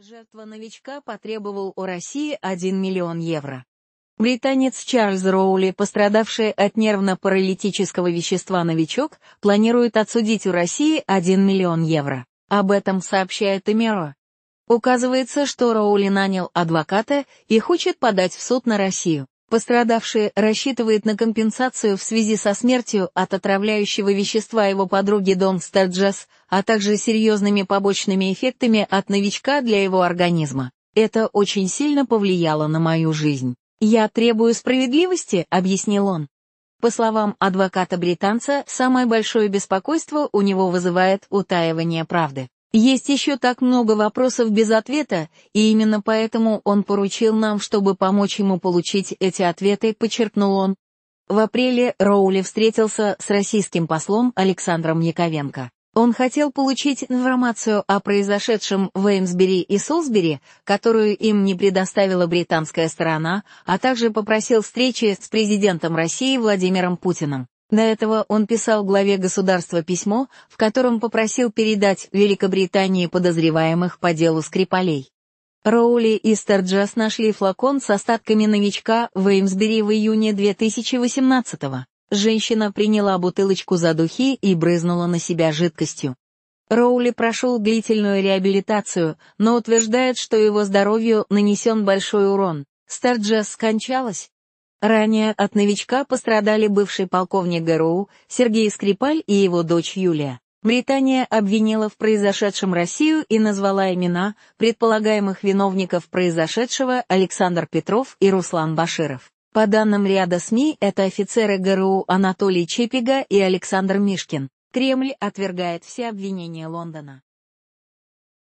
Жертва новичка потребовал у России 1 миллион евро. Британец Чарльз Роули, пострадавший от нервно-паралитического вещества новичок, планирует отсудить у России 1 миллион евро. Об этом сообщает Эмеро. Указывается, что Роули нанял адвоката и хочет подать в суд на Россию. Пострадавший рассчитывает на компенсацию в связи со смертью от отравляющего вещества его подруги Дон Стерджес, а также серьезными побочными эффектами от новичка для его организма. Это очень сильно повлияло на мою жизнь. «Я требую справедливости», — объяснил он. По словам адвоката-британца, самое большое беспокойство у него вызывает утаивание правды. Есть еще так много вопросов без ответа, и именно поэтому он поручил нам, чтобы помочь ему получить эти ответы, подчеркнул он. В апреле Роули встретился с российским послом Александром Яковенко. Он хотел получить информацию о произошедшем в Эймсбери и Солсбери, которую им не предоставила британская сторона, а также попросил встречи с президентом России Владимиром Путиным. До этого он писал главе государства письмо, в котором попросил передать Великобритании подозреваемых по делу Скрипалей. Роули и Стерджес нашли флакон с остатками новичка в Эймсбери в июне 2018-го. Женщина приняла бутылочку за духи и брызнула на себя жидкостью. Роули прошел длительную реабилитацию, но утверждает, что его здоровью нанесен большой урон. Стерджес скончалась, Ранее от новичка пострадали бывший полковник ГРУ Сергей Скрипаль и его дочь Юлия. Британия обвинила в произошедшем Россию и назвала имена предполагаемых виновников произошедшего Александр Петров и Руслан Баширов. По данным ряда СМИ, это офицеры ГРУ Анатолий Чепига и Александр Мишкин. Кремль отвергает все обвинения Лондона.